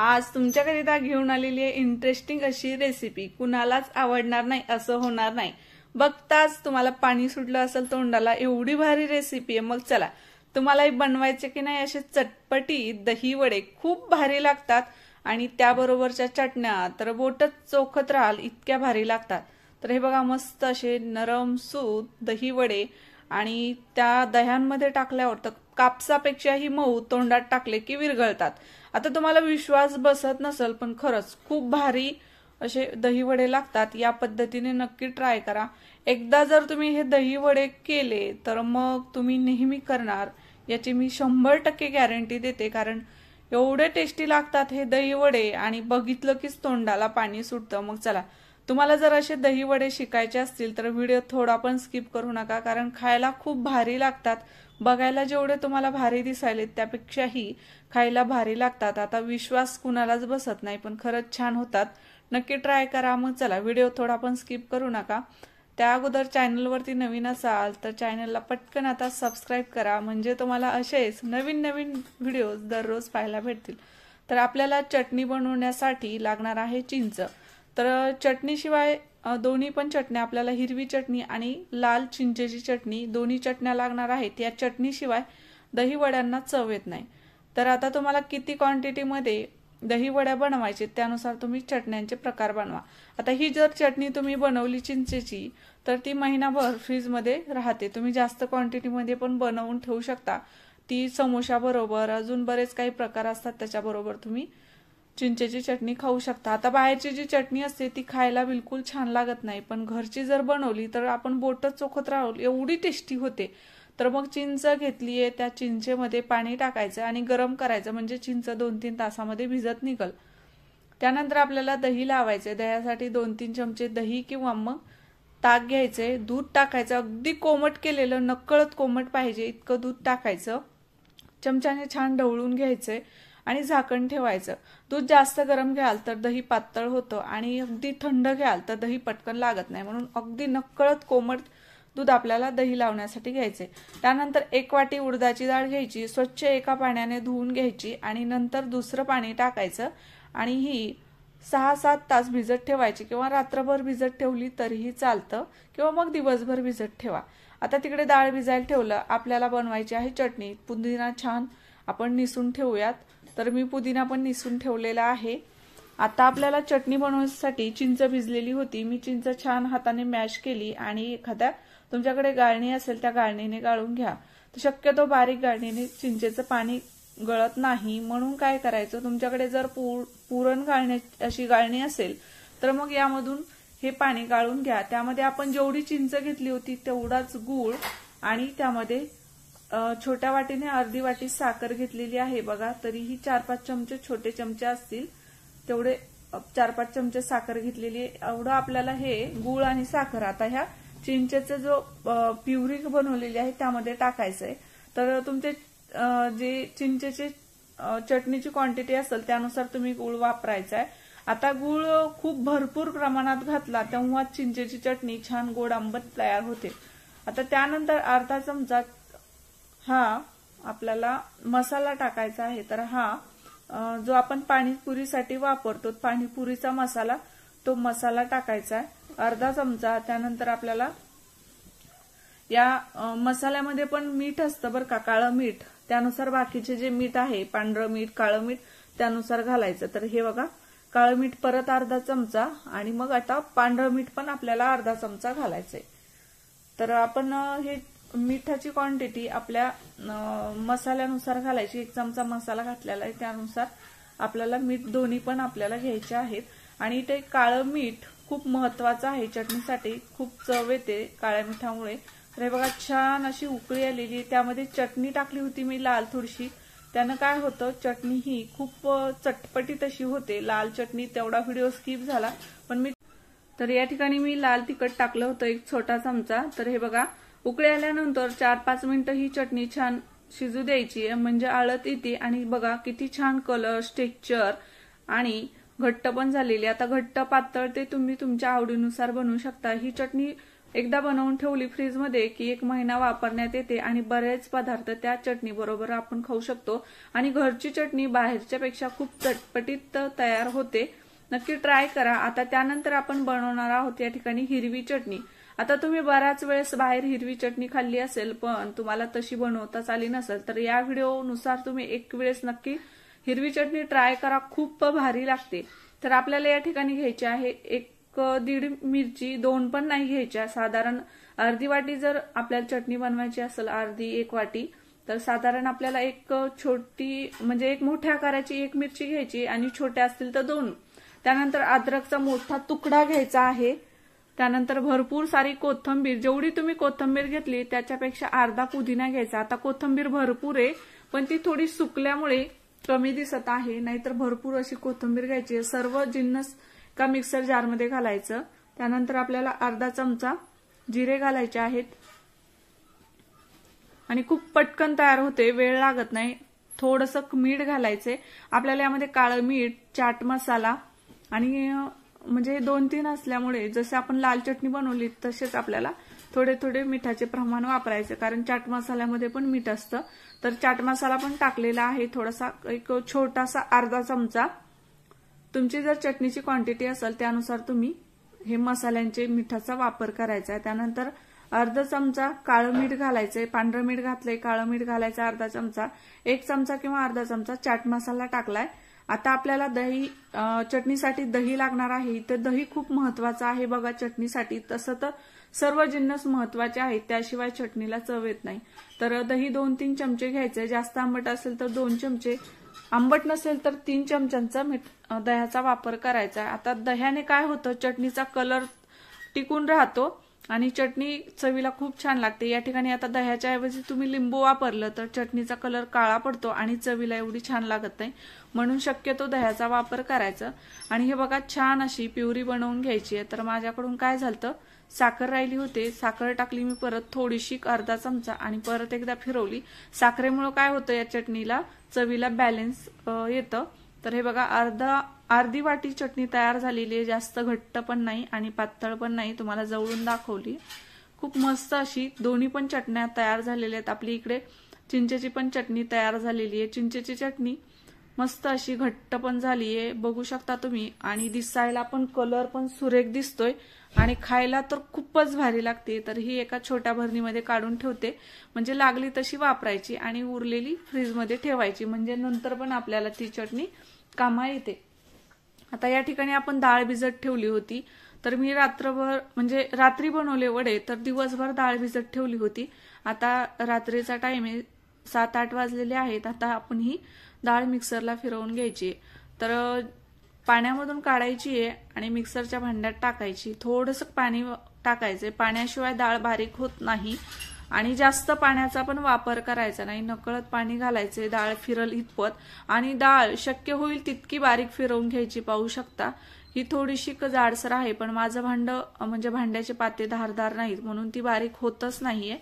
आज तुमच्याकरिता घेऊन आलेली आहे इंटरेस्टिंग अशी रेसिपी कुणालाच आवडणार नाही असं होणार नाही बघताच तुम्हाला पाणी सुटलं असेल तोंडाला एवढी भारी रेसिपी आहे मग चला तुम्हालाही बनवायचे की नाही असे चटपटी दही वडे खूप भारी लागतात आणि त्याबरोबरच्या चटण्या तर बोटच चोखत राहाल इतक्या भारी लागतात तर हे बघा मस्त असे नरम सूत दही वडे आणि त्या दह्यांमध्ये टाकल्यावर तर कापसापेक्षाही मऊ तोंडात टाकले की विरघळतात आता तुम्हाला विश्वास बसत नसेल पण खरंच खूप भारी असे दही वडे लागतात या पद्धतीने नक्की ट्राय करा एकदा जर तुम्ही हे दही वडे केले तर मग तुम्ही नेहमी करणार याची मी शंभर टक्के गॅरंटी देते कारण एवढे टेस्टी लागतात हे दही वडे आणि बघितलं कीच तोंडाला पाणी सुटतं मग चला तुम्हाला जर असे दही वडे शिकायचे असतील तर व्हिडिओ थोडा पण स्किप करू नका कारण खायला खूप भारी लागतात बघायला जेवढे तुम्हाला भारी दिसायले त्यापेक्षाही खायला भारी लागतात आता विश्वास कुणालाच बसत नाही पण खरंच छान होतात नक्की ट्राय करा मग चला व्हिडिओ थोडा पण स्किप करू नका त्या अगोदर चॅनलवरती नवीन असाल तर चॅनलला पटकन आता सबस्क्राईब करा म्हणजे तुम्हाला असेच नवीन नवीन व्हिडिओज दररोज पाहायला भेटतील तर आपल्याला चटणी बनवण्यासाठी लागणार आहे चिंच तर चटणीशिवाय दोन्ही पण चटण्या आपल्याला हिरवी चटणी आणि लाल चिंचेची चटणी दोन्ही चटण्या लागणार आहेत या चटणीशिवाय दहीवड्यांना चव येत नाही तर आता तुम्हाला किती क्वांटिटीमध्ये दहीवड्या बनवायचे त्यानुसार तुम्ही चटण्यांचे प्रकार बनवा आता ही जर चटणी तुम्ही बनवली चिंचेची तर ती महिनाभर फ्रीजमध्ये राहते तुम्ही जास्त क्वांटिटीमध्ये पण बनवून ठेवू शकता ती समोशाबरोबर अजून बरेच काही प्रकार असतात त्याच्याबरोबर तुम्ही चिंचेची चटणी खाऊ शकता आता बाहेरची जी चटणी असते ती खायला बिलकुल छान लागत नाही पण घरची जर बनवली तर आपण बोटच चोखत राहू एवढी टेस्टी होते तर मग चिंच घेतली आहे त्या चिंचेमध्ये पाणी टाकायचं आणि गरम करायचं म्हणजे चिंच दोन तीन तासामध्ये भिजत निघल त्यानंतर आपल्याला दही लावायचे दह्यासाठी दोन तीन चमचे दही किंवा मग ताक घ्यायचे दूध टाकायचं अगदी कोमट केलेलं नक्कळत कोमट पाहिजे इतकं दूध टाकायचं चमच्याने छान ढवळून घ्यायचे आणि झाकण ठेवायचं दूध जास्त गरम घ्याल तर दही पातळ होतं आणि अगदी थंड घ्याल तर दही पटकन लागत नाही म्हणून अगदी नक्कळत कोमट दूध आपल्याला दही लावण्यासाठी घ्यायचे त्यानंतर एक वाटी उडदाची डाळ घ्यायची स्वच्छ एका पाण्याने धुवून घ्यायची आणि नंतर दुसरं पाणी टाकायचं आणि ही सहा सात तास भिजत ठेवायची किंवा रात्रभर भिजत ठेवली तरीही चालतं किंवा मग दिवसभर भिजत ठेवा आता तिकडे डाळ भिजायला ठेवलं आपल्याला बनवायची आहे चटणी पुदिना छान आपण निसून ठेवूयात तर मी पुदिना पण निसून ठेवलेला आहे आता आपल्याला चटणी बनवण्यासाठी चिंच भिजलेली होती मी चिंच छान हाताने मॅश केली आणि एखाद्या तुमच्याकडे गाळणी असेल त्या गाळणीने गाळून घ्या तर शक्यतो बारीक गाळणीने चिंचेचं पाणी गळत नाही म्हणून काय करायचं तुमच्याकडे जर पुरण गाळण्या अशी गाळणी असेल तर मग यामधून हे पाणी गाळून घ्या त्यामध्ये आपण जेवढी चिंच घेतली होती तेवढाच गूळ आणि त्यामध्ये छोट्या वाटीने अर्धी वाटी साखर घेतलेली आहे बघा तरीही चार पाच चमचे छोटे चमचे असतील तेवढे चार पाच चमचे साखर घेतलेली एवढं आपल्याला हे गुळ आणि साखर आता ह्या चिंचेचं जो प्युरी बनवलेली आहे त्यामध्ये टाकायचं आहे तर तुमचे जे चिंचेचे चटणीची क्वांटिटी असेल त्यानुसार तुम्ही गुळ वापरायचा आहे आता गुळ खूप भरपूर प्रमाणात घातला तेव्हा चिंचेची चटणी छान गोड आंबत तयार होते आता त्यानंतर अर्धा चमचा हा आपल्याला मसाला टाकायचा आहे तर हा जो आपण पाणीपुरीसाठी वापरतो पाणीपुरीचा मसाला तो मसाला टाकायचा आहे अर्धा चमचा त्यानंतर आपल्याला या मसाल्यामध्ये पण मीठ असतं बरं का काळं मीठ त्यानुसार बाकीचे जे मीठ आहे पांढरं मीठ काळं मीठ त्यानुसार घालायचं तर हे बघा काळं मीठ परत अर्धा चमचा आणि मग आता पांढरं मीठ पण आपल्याला अर्धा चमचा घालायचंय तर आपण हे मिठाची क्वांटिटी आपल्या मसाल्यानुसार घालायची एक चमचा मसाला घातलेला आहे त्यानुसार आपल्याला मीठ दोन्ही पण आपल्याला घ्यायचे आहेत आणि ते काळं मीठ खूप महत्वाचं आहे चटणीसाठी खूप चव येते काळ्या मिठामुळे तर हे बघा छान अशी उकळी आलेली त्यामध्ये चटणी टाकली होती मी लाल थोडीशी त्यानं काय होतं चटणी ही खूप चटपटीत अशी होते लाल चटणी तेवढा व्हिडिओ स्किप झाला पण मी तर या ठिकाणी मी लाल तिखट टाकलं होतं एक छोटा चमचा तर हे बघा उकळी आल्यानंतर चार पाच मिनिटं ही चटणी छान शिजू द्यायची म्हणजे आळत येते आणि बघा किती छान कलर स्टेक्चर आणि घट्ट पण झालेली आता घट्ट पातळ ते तुम्ही तुमच्या आवडीनुसार बनवू शकता ही चटणी एकदा बनवून ठेवली फ्रीजमध्ये की एक महिना वापरण्यात येते आणि बरेच पदार्थ त्या चटणी बरोबर आपण खाऊ शकतो आणि घरची चटणी बाहेरच्या पेक्षा खूप चटपटीत तयार होते नक्की ट्राय करा आता त्यानंतर आपण बनवणार आहोत या ठिकाणी हिरवी चटणी आता तुम्ही बऱ्याच वेळेस बाहेर हिरवी चटणी खाल्ली असेल पण तुम्हाला तशी बनवताच आली नसेल तर या व्हिडिओनुसार तुम्ही एक वेळेस नक्की हिरवी चटणी ट्राय करा खूप भारी लागते तर आपल्याला या ठिकाणी घ्यायची आहे एक दीड मिरची दोन पण नाही घ्यायच्या साधारण अर्धी वाटी जर आपल्याला चटणी बनवायची असेल अर्धी एक वाटी तर साधारण आपल्याला एक छोटी म्हणजे एक मोठ्या आकाराची एक मिरची घ्यायची आणि छोट्या असतील तर दोन त्यानंतर अद्रकचा मोठा तुकडा घ्यायचा आहे त्यानंतर भरपूर सारी कोथंबीर जेवढी तुम्ही कोथंबीर घेतली त्याच्यापेक्षा अर्धा पुदिना घ्यायचा आता कोथंबीर भरपूर आहे पण ती थोडी सुकल्यामुळे कमी दिसत आहे नाहीतर भरपूर अशी कोथंबीर घ्यायची सर्व जिन्नस का मिक्सर जारमध्ये घालायचं त्यानंतर आपल्याला अर्धा चमचा जिरे घालायचे आहेत आणि खूप पटकन तयार होते वेळ लागत नाही थोडंसं मीठ घालायचे आपल्याला यामध्ये काळं मीठ चाट मसाला आणि म्हणजे दोन तीन असल्यामुळे जसे आपण लाल चटणी बनवली तसेच आपल्याला थोडे थोडे मिठाचे प्रमाण वापरायचे कारण चाट मसाल्यामध्ये पण मीठ असतं तर चाट मसाला पण टाकलेला आहे थोडासा एक छोटासा अर्धा चमचा तुमची जर चटणीची क्वांटिटी असेल त्यानुसार तुम्ही हे मसाल्यांचे मिठाचा वापर करायचा आहे त्यानंतर अर्धा चमचा काळं मीठ घालायचंय पांढरं मीठ घातलंय काळं मीठ घालायचं अर्धा चमचा एक चमचा किंवा अर्धा चमचा चाट मसाला टाकलाय आता आपल्याला दही चटणीसाठी दही लागणार आहे तर दही खूप महत्वाचं आहे बघा चटणीसाठी तसं तर सर्व जिन्नस महत्वाचे आहेत त्याशिवाय चटणीला चव येत नाही तर दही दोन तीन चमचे घ्यायचे जास्त आंबट असेल तर दोन चमचे आंबट नसेल तर तीन चमच्यांचा मीठ दह्याचा वापर करायचा आता दह्याने काय होतं चटणीचा कलर टिकून राहतो आणि चटणी चवीला खूप छान लागते या ठिकाणी आता दह्याच्या ऐवजी तुम्ही लिंबू वापरलं तर चटणीचा कलर काळा पडतो आणि चवीला एवढी छान लागत नाही म्हणून शक्यतो दह्याचा वापर करायचा आणि हे बघा छान अशी प्युरी बनवून घ्यायची आहे तर माझ्याकडून काय झालं साखर राहिली होते साखर टाकली मी परत थोडीशी अर्धा चमचा आणि परत एकदा फिरवली साखरेमुळे काय होतं या चटणीला चवीला बॅलेन्स येतं तर हे बघा अर्धा अर्धी वाटी चटणी तयार झालेली आहे जास्त घट्ट पण नाही आणि पातळ पण नाही तुम्हाला जवळून दाखवली खूप मस्त अशी दोन्ही पण चटण्या तयार झालेल्या आहेत आपली इकडे चिंचेची पण चटणी तयार झालेली आहे चिंचेची चटणी मस्त अशी घट्ट पण झाली आहे बघू शकता तुम्ही आणि दिसायला पण कलर पण सुरेख दिसतोय आणि खायला तर खूपच भारी लागते तर ही एका छोट्या भरणीमध्ये काढून ठेवते म्हणजे लागली तशी वापरायची आणि उरलेली फ्रीजमध्ये ठेवायची म्हणजे नंतर पण आपल्याला ती चटणी कामा येते आता या ठिकाणी आपण डाळ भिजत ठेवली होती तर मी रात्रभर म्हणजे रात्री बनवले वडे तर दिवसभर डाळ भिजत ठेवली होती आता रात्रीचा टाइम आहे सात आठ वाजलेले आहेत आता आपण ही डाळ मिक्सरला फिरवून घ्यायची तर पाण्यामधून काढायची आहे आणि मिक्सरच्या भांड्यात टाकायची थोडंसं पाणी टाकायचंय पाण्याशिवाय डाळ बारीक होत नाही आणि जास्त पाण्याचा पण वापर करायचा नाही नकळत पाणी घालायचे डाळ फिरल इतपत आणि डाळ शक्य होईल तितकी बारीक फिरवून घ्यायची पाहू शकता ही थोडीशी जाडसर आहे पण माझं भांड म्हणजे भांड्याचे पाते धारदार नाहीत म्हणून ती बारीक होतच नाहीये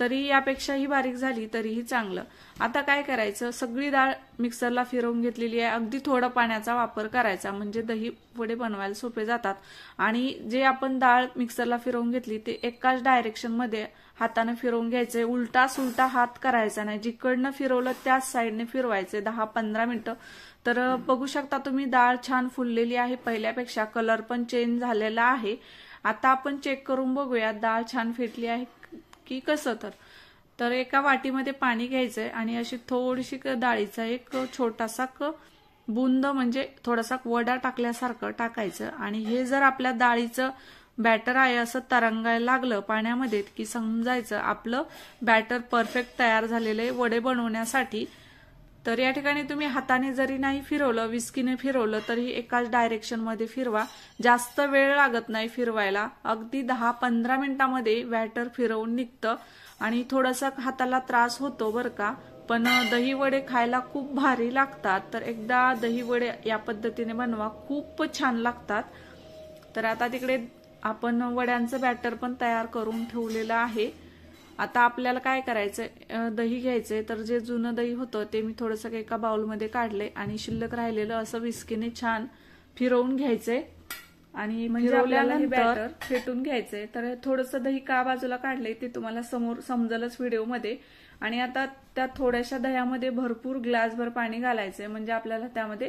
तरी यापेक्षाही बारीक झाली तरीही चांगलं आता काय करायचं सगळी डाळ मिक्सरला फिरवून घेतलेली आहे अगदी थोडं पाण्याचा वापर करायचा म्हणजे दही वडे बनवायला सोपे जातात आणि जे आपण डाळ मिक्सरला फिरवून घेतली ते एकाच डायरेक्शनमध्ये हाताने फिरवून घ्यायचे उलटा सुलटा हात करायचा नाही जिकडनं फिरवलं त्याच साईडने फिरवायचे दहा पंधरा मिनिटं तर बघू शकता तुम्ही डाळ छान फुललेली आहे पहिल्यापेक्षा कलर पण चेंज झालेला आहे आता आपण चेक करून बघूया डाळ छान फिटली आहे की कसं तर तर एका वाटीमध्ये पाणी घ्यायचंय आणि अशी थोडीशी डाळीचा एक छोटासा क बुंद म्हणजे थोडासा वडा टाकल्यासारखं टाकायचं आणि हे जर आपल्या डाळीचं बॅटर आहे असं तरंगायला लागलं पाण्यामध्ये की समजायचं आपलं बॅटर परफेक्ट तयार झालेलं आहे वडे बनवण्यासाठी तर या ठिकाणी तुम्ही हाताने जरी नाही फिरवलं विस्कीने फिरवलं तरी एकाच डायरेक्शनमध्ये फिरवा जास्त वेळ लागत नाही फिरवायला अगदी दहा पंधरा मिनिटांमध्ये वॅटर फिरवून निघतं आणि थोडासा हाताला त्रास होतो बरं का पण दही वडे खायला खूप भारी लागतात तर एकदा दही वडे या पद्धतीने बनवा खूप छान लागतात तर आता तिकडे आपण वड्यांचं बॅटर पण तयार करून ठेवलेलं आहे आता आपल्याला काय करायचंय दही घ्यायचे तर जे जुनं दही होतं ते मी थोडंसं एका बाउलमध्ये काढले आणि शिल्लक राहिलेलं असं विस्कीने छान फिरवून घ्यायचे आणि म्हणजे आपल्याला बॅटर फेटून घ्यायचे तर थोडस दही का बाजूला काढले ते तुम्हाला समोर समजलंच व्हिडिओमध्ये आणि आता त्या थोड्याशा दह्यामध्ये भरपूर ग्लासभर पाणी घालायचंय म्हणजे आपल्याला त्यामध्ये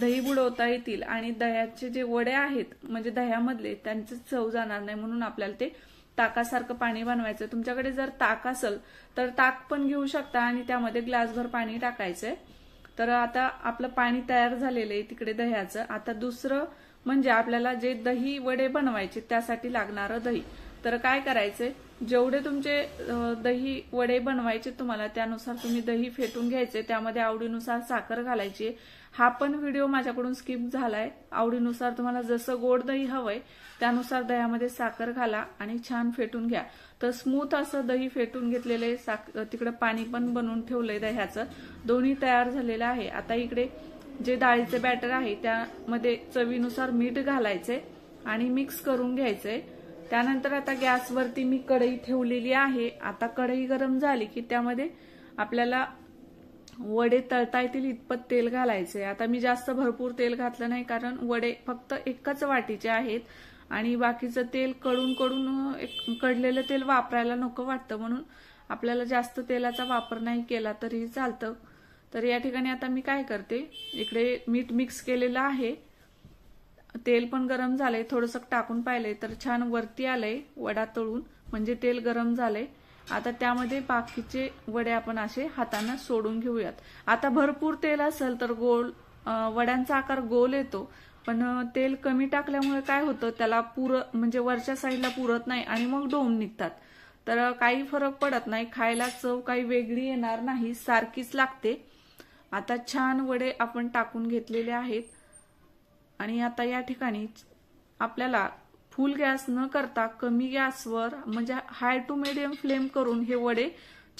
दही बुडवता येतील आणि दह्याचे जे वडे आहेत म्हणजे दह्यामधले त्यांचे चव जाणार नाही म्हणून आपल्याला ते ताकासारखं पाणी बनवायचं तुमच्याकडे जर ताक असेल तर ताक पण घेऊ शकता आणि त्यामध्ये ग्लासभर पाणी टाकायचंय तर आता आपलं पाणी तयार झालेलं आहे तिकडे दह्याचं आता दुसरं म्हणजे आपल्याला जे दही वडे बनवायचे त्यासाठी लागणारं दही तर काय करायचंय जेवढे तुमचे दही वडे बनवायचे तुम्हाला त्यानुसार तुम्ही दही फेटून घ्यायचे त्यामध्ये आवडीनुसार साखर घालायची हा पण व्हिडिओ माझ्याकडून स्किप झालाय आवडीनुसार तुम्हाला जसं गोड दही हवंय त्यानुसार दह्यामध्ये साखर घाला आणि छान फेटून घ्या तर स्मूथ असं दही फेटून घेतलेलं घेतलेले तिकडे पाणी पण बनवून ठेवलंय दह्याचं दोन्ही तयार झालेलं आहे आता इकडे जे डाळीचे बॅटर आहे त्यामध्ये चवीनुसार मीठ घालायचे आणि मिक्स करून घ्यायचे त्यानंतर आता गॅसवरती मी कढई ठेवलेली आहे आता कढई गरम झाली की त्यामध्ये आपल्याला वडे तळता येतील इतपत तेल घालायचे आता मी जास्त भरपूर तेल घातलं नाही कारण वडे फक्त एकच वाटीचे आहेत आणि बाकीचं तेल कडून कडून एक कडलेलं तेल वापरायला नको वाटतं म्हणून आपल्याला जास्त तेलाचा वापर नाही केला तरी चालतं तर या ठिकाणी आता मी काय करते इकडे मीठ मिक्स केलेलं आहे तेल पण गरम झालंय थोडंसं टाकून पाहिलंय तर छान वरती आलंय वडा तळून म्हणजे तेल गरम झालंय आता त्यामध्ये बाकीचे वडे आपण असे हाताने सोडून घेऊयात आता भरपूर तेल असेल तर गोल वड्यांचा आकार गोल येतो पण तेल कमी टाकल्यामुळे काय होतं त्याला पुर म्हणजे वरच्या साईडला पुरत नाही आणि मग डोम निघतात तर काही फरक पडत नाही खायला चव काही वेगळी येणार नाही सारखीच लागते आता छान वडे आपण टाकून घेतलेले आहेत आणि आता या ठिकाणी आपल्याला फुल गॅस न करता कमी गॅसवर म्हणजे हाय टू मिडियम फ्लेम करून हे वडे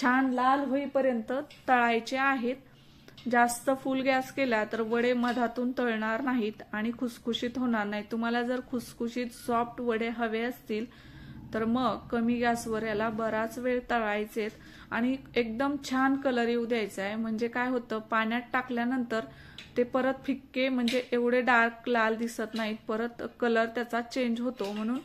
छान लाल होईपर्यंत तळायचे आहेत जास्त फुल गॅस केला तर वडे मधातून तळणार नाहीत आणि खुसखुशीत होणार नाही तुम्हाला जर खुसखुशीत सॉफ्ट वडे हवे असतील तर मग कमी गॅसवर याला बराच वेळ तळायचे आणि एकदम छान कलर येऊ द्यायचा आहे म्हणजे काय होतं पाण्यात टाकल्यानंतर ते परत फिक्के म्हणजे एवढे डार्क लाल दिसत नाहीत परत कलर त्याचा चेंज होतो म्हणून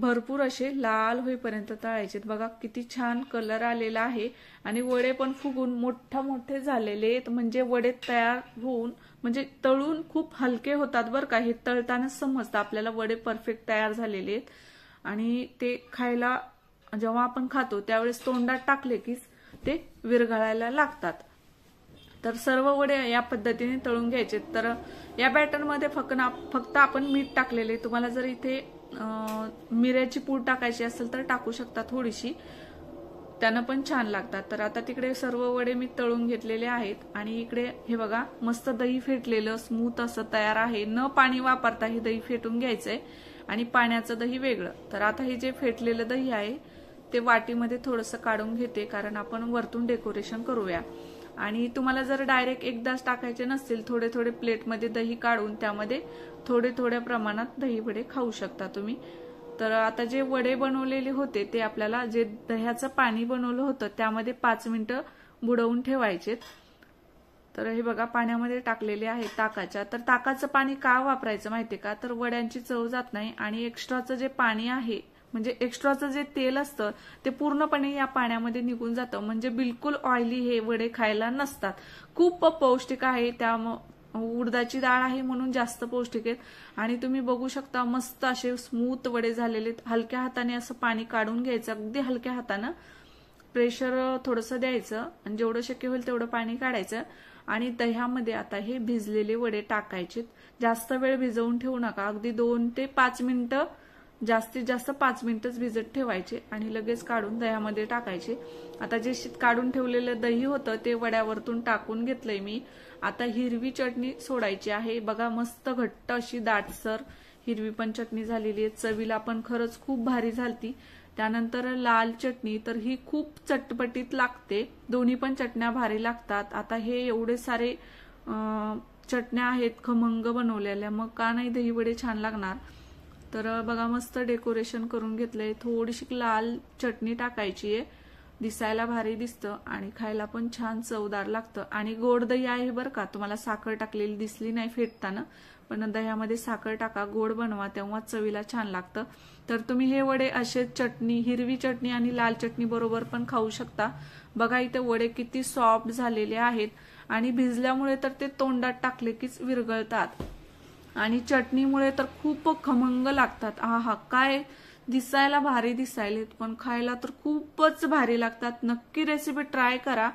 भरपूर असे लाल होईपर्यंत तळायचे बघा किती छान कलर आलेला आहे आणि वडे पण फुगून मोठ्या मोठे झालेले आहेत म्हणजे वडे तयार होऊन म्हणजे तळून खूप हलके होतात बरं का हे तळताना समजतं आपल्याला वडे परफेक्ट तयार झालेले आहेत आणि ते खायला जेव्हा आपण खातो त्यावेळेस तोंडात टाकले की ते विरघळायला लागतात तर सर्व वडे या पद्धतीने तळून घ्यायचे तर या बॅटरमध्ये फक्त फक्त आपण मीठ टाकलेले तुम्हाला जर इथे मिऱ्याची पूड टाकायची असेल तर टाकू शकता थोडीशी त्यानं पण छान लागतात तर आता तिकडे सर्व वडे मी तळून घेतलेले आहेत आणि इकडे हे बघा मस्त दही फेटलेलं स्मूथ असं तयार आहे न पाणी वापरता हे दही फेटून घ्यायचंय आणि पाण्याचं दही वेगळं तर आता हे जे फेटलेलं दही आहे ते वाटीमध्ये थोडंसं काढून घेते कारण आपण वरतून डेकोरेशन करूया आणि तुम्हाला जर डायरेक्ट एकदाच टाकायचे नसतील थोडे थोडे प्लेटमध्ये दही काढून त्यामध्ये थोडे थोड्या प्रमाणात दही वडे खाऊ शकता तुम्ही तर आता जे वडे बनवलेले होते ते आपल्याला जे दह्याचं पाणी बनवलं होतं त्यामध्ये पाच मिनिटं बुडवून ठेवायचेत तर हे बघा पाण्यामध्ये टाकलेले आहे ताकाच्या तर ताकाचं पाणी का वापरायचं माहिती का तर वड्यांची चव जात नाही आणि एक्स्ट्राचं जे पाणी आहे म्हणजे एक्स्ट्राचं जे तेल असतं ते पूर्णपणे या पाण्यामध्ये निघून जातं म्हणजे बिलकुल ऑइली हे वडे खायला नसतात खूप पौष्टिक आहे त्या उडदाची डाळ आहे म्हणून जास्त पौष्टिक आहेत आणि तुम्ही बघू शकता मस्त असे स्मूथ वडे झालेले हलक्या हाताने असं पाणी काढून घ्यायचं अगदी हलक्या हातानं प्रेशर थोडंसं द्यायचं आणि जेवढं शक्य होईल तेवढं पाणी काढायचं आणि दह्यामध्ये आता हे भिजलेले वडे टाकायचे जास्त वेळ भिजवून ठेवू नका अगदी दोन ते पाच मिनिटं जास्तीत जास्त पाच मिनिटच भिजत ठेवायचे आणि लगेच काढून दह्यामध्ये टाकायचे आता जे काढून ठेवलेलं दही होतं ते वड्यावरतून टाकून घेतलंय मी आता हिरवी चटणी सोडायची आहे बघा मस्त घट्ट अशी दाटसर हिरवी पण चटणी झालेली आहे चवीला पण खरंच खूप भारी झाली त्यानंतर लाल चटणी तर ही खूप चटपटीत लागते दोन्ही पण चटण्या भारी लागतात आता हे एवढे सारे चटण्या आहेत खमंग बनवलेल्या मग का नाही दही वडे छान लागणार तर बघा मस्त डेकोरेशन करून घेतलंय थोडीशी लाल चटणी टाकायची आहे दिसायला भारी दिसतं आणि खायला पण छान चवदार लागतं आणि गोड दही आहे बरं का तुम्हाला साखर टाकलेली दिसली नाही फेटताना पण दह्यामध्ये साखर टाका गोड बनवा तेव्हा चवीला छान लागतं तर तुम्ही हे वडे असे चटणी हिरवी चटणी आणि लाल चटणी बरोबर पण खाऊ शकता बघा इथे वडे किती सॉफ्ट झालेले आहेत आणि भिजल्यामुळे तर ते तोंडात टाकले कीच विरगळतात आणि चटणीमुळे तर खूप खमंग लागतात हा हा काय दिसायला भारी दिसायलेत पण खायला तर खूपच भारी लागतात नक्की रेसिपी ट्राय करा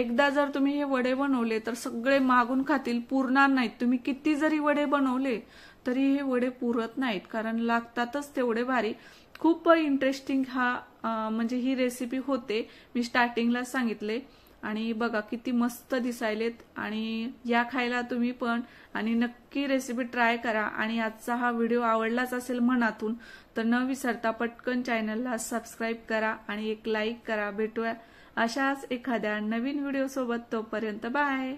एकदा जर तुम्ही हे वडे बनवले तर सगळे मागून खातील पुरणार नाहीत तुम्ही किती जरी वडे बनवले तरी हे वडे पुरत नाहीत कारण लागतातच तेवढे भारी खूप इंटरेस्टिंग हा म्हणजे ही रेसिपी होते मी स्टार्टिंगला सांगितले आणि बघा किती मस्त दिसायलेत आणि या खायला तुम्ही पण आणि नक्की रेसिपी ट्राय करा आणि आजचा हा व्हिडिओ आवडलाच असेल मनातून तर न विसरता पटकन चॅनलला सबस्क्राईब करा आणि एक लाईक करा भेटूया अशाच एखाद्या नवीन व्हिडिओसोबत तोपर्यंत बाय